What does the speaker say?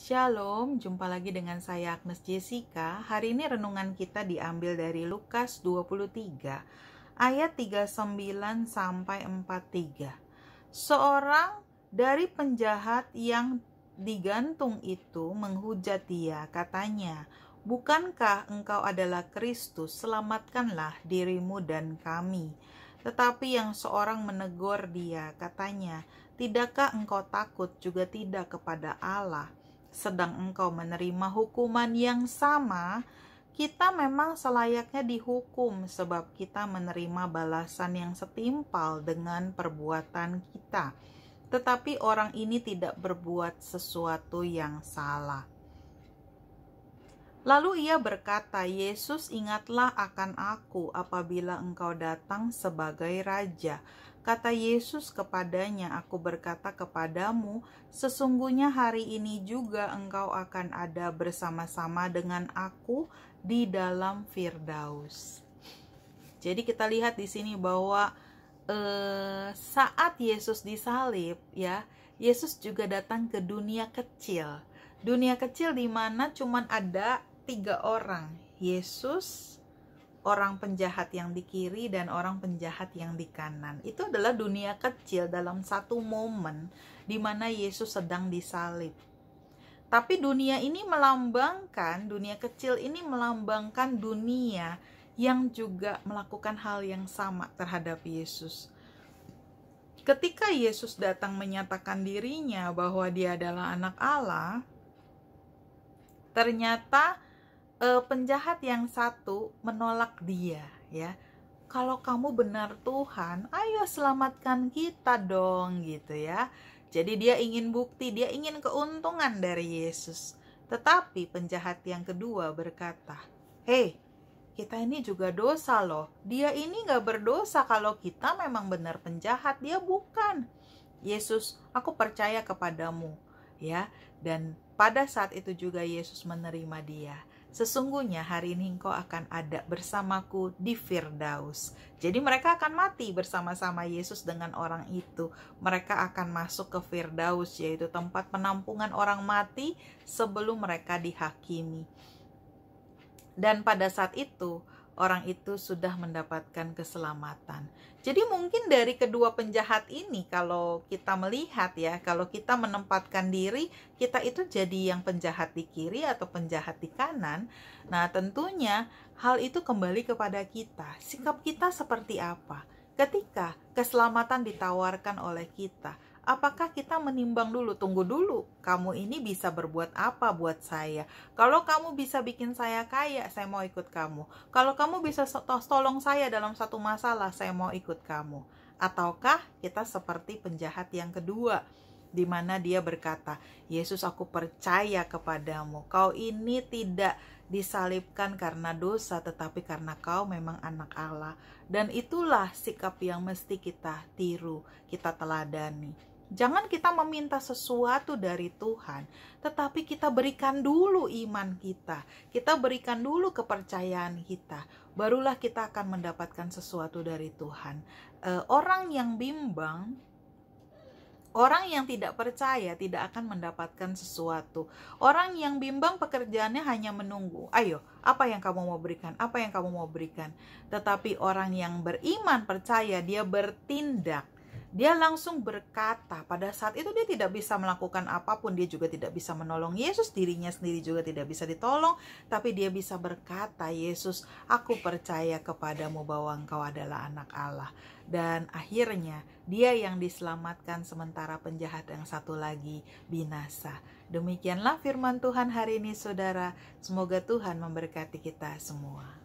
Shalom, jumpa lagi dengan saya Agnes Jessica. Hari ini renungan kita diambil dari Lukas 23 ayat 39 sampai 43. Seorang dari penjahat yang digantung itu menghujat dia, katanya, "Bukankah engkau adalah Kristus? Selamatkanlah dirimu dan kami." Tetapi yang seorang menegur dia, katanya, "Tidakkah engkau takut juga tidak kepada Allah?" sedang engkau menerima hukuman yang sama, kita memang selayaknya dihukum sebab kita menerima balasan yang setimpal dengan perbuatan kita. Tetapi orang ini tidak berbuat sesuatu yang salah. Lalu ia berkata, "Yesus, ingatlah akan aku apabila engkau datang sebagai raja." Kata Yesus kepadanya, "Aku berkata kepadamu, sesungguhnya hari ini juga engkau akan ada bersama-sama dengan aku di dalam Firdaus." Jadi kita lihat di sini bahwa eh, saat Yesus disalib, ya, Yesus juga datang ke dunia kecil. Dunia kecil di mana cuman ada tiga orang, Yesus, orang penjahat yang di kiri dan orang penjahat yang di kanan. Itu adalah dunia kecil dalam satu momen di mana Yesus sedang disalib. Tapi dunia ini melambangkan, dunia kecil ini melambangkan dunia yang juga melakukan hal yang sama terhadap Yesus. Ketika Yesus datang menyatakan dirinya bahwa dia adalah anak Allah, ternyata e, penjahat yang satu menolak dia ya kalau kamu benar Tuhan ayo selamatkan kita dong gitu ya jadi dia ingin bukti dia ingin keuntungan dari Yesus tetapi penjahat yang kedua berkata hei kita ini juga dosa loh dia ini gak berdosa kalau kita memang benar penjahat dia bukan Yesus aku percaya kepadamu ya dan pada saat itu juga Yesus menerima dia Sesungguhnya hari ini engkau akan ada bersamaku di Firdaus. Jadi mereka akan mati bersama-sama Yesus dengan orang itu. Mereka akan masuk ke Firdaus, yaitu tempat penampungan orang mati sebelum mereka dihakimi. Dan pada saat itu, orang itu sudah mendapatkan keselamatan. Jadi mungkin dari kedua penjahat ini kalau kita melihat ya, kalau kita menempatkan diri, kita itu jadi yang penjahat di kiri atau penjahat di kanan. Nah, tentunya hal itu kembali kepada kita. Sikap kita seperti apa? Ketika keselamatan ditawarkan oleh kita, apakah kita menimbang dulu, tunggu dulu, kamu ini bisa berbuat apa buat saya? Kalau kamu bisa bikin saya kaya, saya mau ikut kamu. Kalau kamu bisa tolong saya dalam satu masalah, saya mau ikut kamu. Ataukah kita seperti penjahat yang kedua? di mana dia berkata, "Yesus, aku percaya kepadamu. Kau ini tidak disalibkan karena dosa, tetapi karena kau memang anak Allah." Dan itulah sikap yang mesti kita tiru, kita teladani. Jangan kita meminta sesuatu dari Tuhan, tetapi kita berikan dulu iman kita, kita berikan dulu kepercayaan kita, barulah kita akan mendapatkan sesuatu dari Tuhan. Eh, orang yang bimbang Orang yang tidak percaya tidak akan mendapatkan sesuatu. Orang yang bimbang pekerjaannya hanya menunggu. Ayo, apa yang kamu mau berikan? Apa yang kamu mau berikan? Tetapi orang yang beriman percaya dia bertindak dia langsung berkata, pada saat itu dia tidak bisa melakukan apapun, dia juga tidak bisa menolong Yesus, dirinya sendiri juga tidak bisa ditolong, tapi dia bisa berkata, Yesus, aku percaya kepadamu bahwa engkau adalah anak Allah. Dan akhirnya dia yang diselamatkan sementara penjahat yang satu lagi binasa. Demikianlah firman Tuhan hari ini saudara, semoga Tuhan memberkati kita semua.